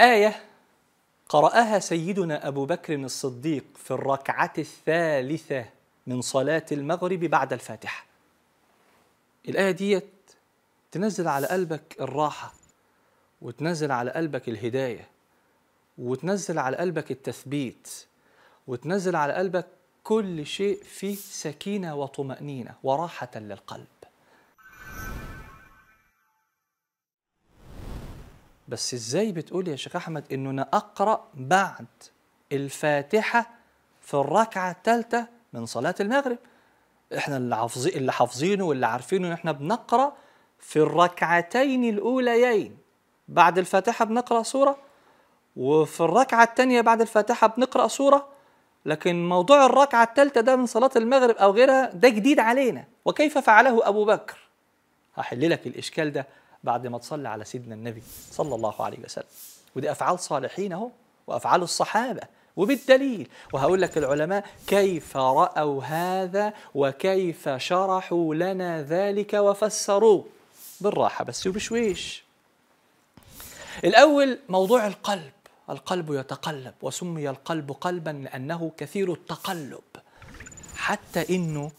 آية قرأها سيدنا أبو بكر الصديق في الركعة الثالثة من صلاة المغرب بعد الفاتحة الآية ديت تنزل على قلبك الراحة وتنزل على قلبك الهداية وتنزل على قلبك التثبيت وتنزل على قلبك كل شيء فيه سكينة وطمأنينة وراحة للقلب بس ازاي بتقول يا شيخ احمد انه انا اقرا بعد الفاتحه في الركعه الثالثه من صلاه المغرب احنا اللي حافظين اللي حافظينه واللي عارفينه ان احنا بنقرا في الركعتين الاوليين بعد الفاتحه بنقرا سوره وفي الركعه الثانيه بعد الفاتحه بنقرا سوره لكن موضوع الركعه الثالثه ده من صلاه المغرب او غيرها ده جديد علينا وكيف فعله ابو بكر هحل لك الاشكال ده بعد ما تصلي على سيدنا النبي صلى الله عليه وسلم ودي أفعال صالحين أهو وأفعال الصحابة وبالدليل وهقول لك العلماء كيف رأوا هذا وكيف شرحوا لنا ذلك وفسروه بالراحة بس وبشويش الأول موضوع القلب القلب يتقلب وسمي القلب قلبا لأنه كثير التقلب حتى إنه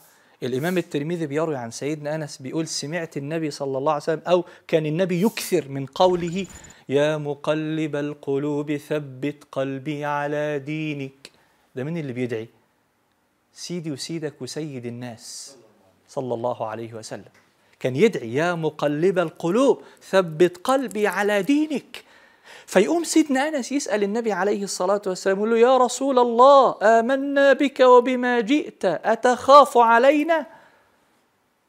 الإمام الترمذي بيروي عن سيدنا أنس بيقول سمعت النبي صلى الله عليه وسلم أو كان النبي يكثر من قوله يا مقلب القلوب ثبت قلبي على دينك ده مين اللي بيدعي سيدي وسيدك وسيد الناس صلى الله عليه وسلم كان يدعي يا مقلب القلوب ثبت قلبي على دينك فيقوم سيدنا أنس يسأل النبي عليه الصلاة والسلام يقول له يا رسول الله آمنا بك وبما جئت أتخاف علينا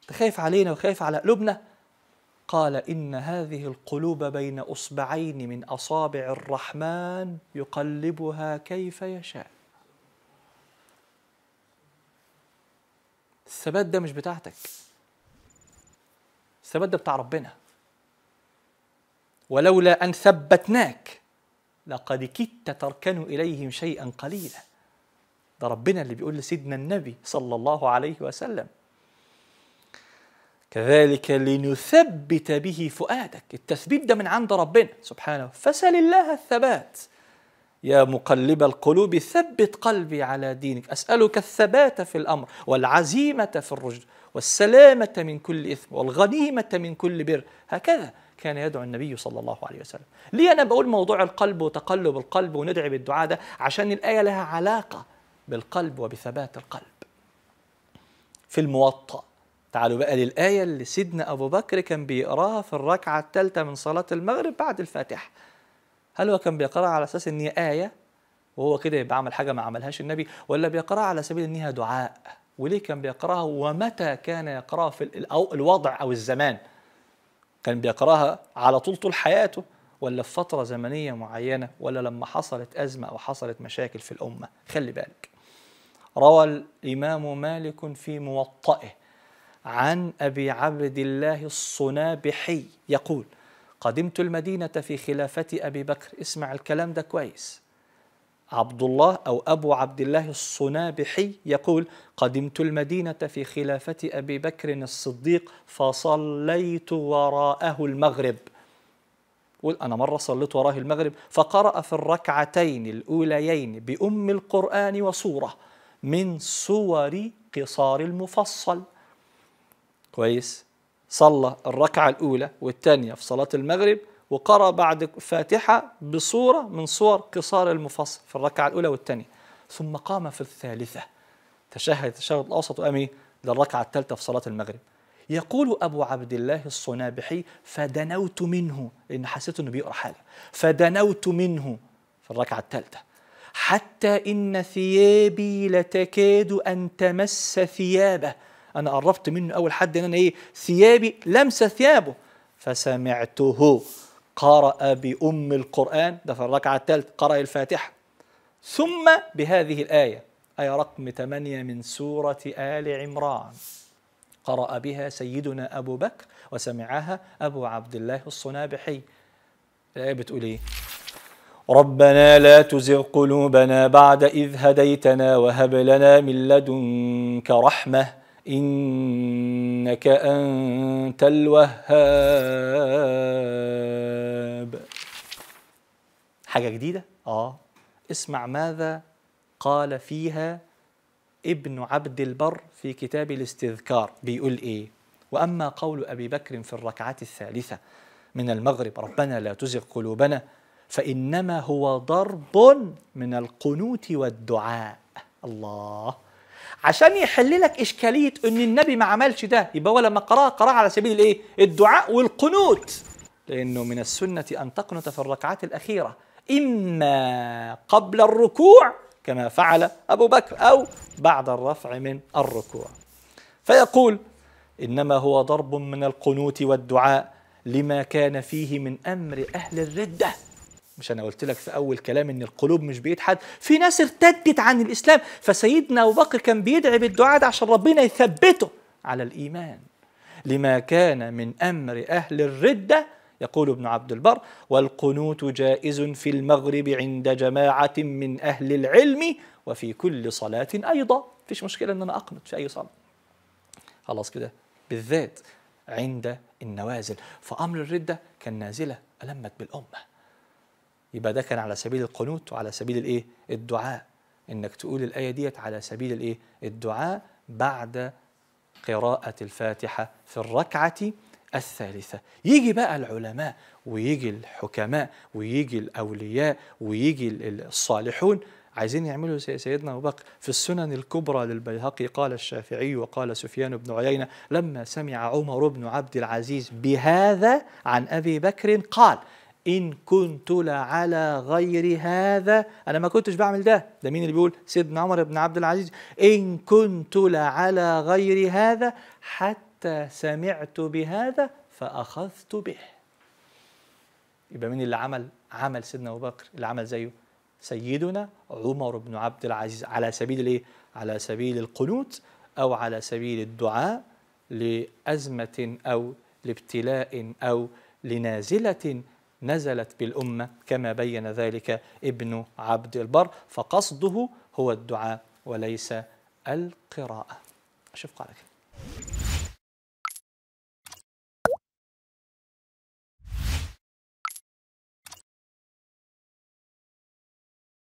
تخاف علينا وخايف على قلوبنا قال إن هذه القلوب بين أصبعين من أصابع الرحمن يقلبها كيف يشاء الثبات ده مش بتاعتك الثبات ده بتاع ربنا ولولا أن ثبتناك لقد كدت تركن إليهم شيئا قليلا ده ربنا اللي بيقول لسيدنا النبي صلى الله عليه وسلم كذلك لنثبت به فؤادك التثبيت ده من عند ربنا سبحانه فسل الله الثبات يا مقلب القلوب ثبت قلبي على دينك أسألك الثبات في الأمر والعزيمة في الرشد والسلامة من كل إثم والغنيمة من كل بر هكذا كان يدعو النبي صلى الله عليه وسلم ليه أنا بقول موضوع القلب وتقلب القلب وندعي بالدعاء ده عشان الآية لها علاقة بالقلب وبثبات القلب في الموطأ تعالوا بقى للآية اللي سيدنا أبو بكر كان بيقراها في الركعة الثالثة من صلاة المغرب بعد الفاتحة هل هو كان بيقراها على أساس إن هي آية وهو كده يبقى عمل حاجة ما عملهاش النبي ولا بيقراها على سبيل إنها دعاء وليه كان بيقراها ومتى كان يقراها في أو الوضع أو الزمان كان بيقراها على طول طول حياته ولا في فترة زمنية معينة ولا لما حصلت أزمة أو حصلت مشاكل في الأمة خلي بالك روى الإمام مالك في موطئه عن أبي عبد الله الصنابحي يقول قدمت المدينة في خلافة أبي بكر اسمع الكلام ده كويس عبد الله أو أبو عبد الله الصنابحي يقول قدمت المدينة في خلافة أبي بكر الصديق فصليت وراءه المغرب يقول أنا مرة صليت وراه المغرب فقرأ في الركعتين الأوليين بأم القرآن وصورة من صور قصار المفصل كويس صلى الركعة الأولى والثانية في صلاة المغرب وقرأ بعد فاتحة بصورة من صور قصار المفصل في الركعة الأولى والثانية ثم قام في الثالثة تشهد التشهد الأوسط أمي للركعة الثالثة في صلاة المغرب يقول أبو عبد الله الصنابحي فدنوت منه لأن حسيت أنه بيقرأ حاجة فدنوت منه في الركعة الثالثة حتى إن ثيابي لتكاد أن تمس ثيابه أنا قربت منه أول حد إن أنا إيه ثيابي لمس ثيابه فسمعته قرأ بأم القرآن ده في الركعة الثالثة قرأ الفاتحة ثم بهذه الآية آية رقم 8 من سورة آل عمران قرأ بها سيدنا أبو بكر وسمعها أبو عبد الله الصنابحي الآية بتقول إيه؟ ربنا لا تزغ قلوبنا بعد إذ هديتنا وهب لنا من لدنك رحمة إنك أنت الوهاب حاجة جديدة؟ آه اسمع ماذا قال فيها ابن عبد البر في كتاب الاستذكار بيقول إيه؟ وأما قول أبي بكر في الركعة الثالثة من المغرب ربنا لا تزغ قلوبنا فإنما هو ضرب من القنوت والدعاء الله عشان يحل لك إشكالية أن النبي ما عملش ده يبقى هو لما قرأ قرأ على سبيل الإيه؟ الدعاء والقنوت لأنه من السنة أن تقنت في الركعات الأخيرة إما قبل الركوع كما فعل أبو بكر أو بعد الرفع من الركوع فيقول إنما هو ضرب من القنوت والدعاء لما كان فيه من أمر أهل الردة مش أنا قلت لك في أول كلام إن القلوب مش بيد حد في ناس ارتدت عن الإسلام فسيدنا أبو بكر كان بيدعي بالدعاء ده عشان ربنا يثبته على الإيمان لما كان من أمر أهل الردة يقول ابن عبد البر والقنوت جائز في المغرب عند جماعة من أهل العلم وفي كل صلاة أيضا فيش مشكلة أن أنا أقنط في أي صلاة خلاص كده بالذات عند النوازل فأمر الردة كان نازلة ألمت بالأمة يبقى ده كان على سبيل القنوت وعلى سبيل الإيه؟ الدعاء إنك تقول الآية ديت على سبيل الإيه؟ الدعاء بعد قراءة الفاتحة في الركعة الثالثة يجي بقى العلماء ويجي الحكماء ويجي الأولياء ويجي الصالحون عايزين يعملوا زي سيدنا أبو بكر في السنن الكبرى للبيهقي قال الشافعي وقال سفيان بن عيينة لما سمع عمر بن عبد العزيز بهذا عن أبي بكر قال إن كنت لعلى غير هذا أنا ما كنتش بعمل ده ده مين اللي بيقول سيدنا عمر بن عبد العزيز إن كنت لعلى غير هذا حتى حتى سمعت بهذا فأخذت به يبقى مين اللي عمل عمل سيدنا أبو بكر اللي عمل زيه سيدنا عمر بن عبد العزيز على سبيل الايه على سبيل القنوت أو على سبيل الدعاء لأزمة أو لابتلاء أو لنازلة نزلت بالأمة كما بين ذلك ابن عبد البر فقصده هو الدعاء وليس القراءة أشوفك على خير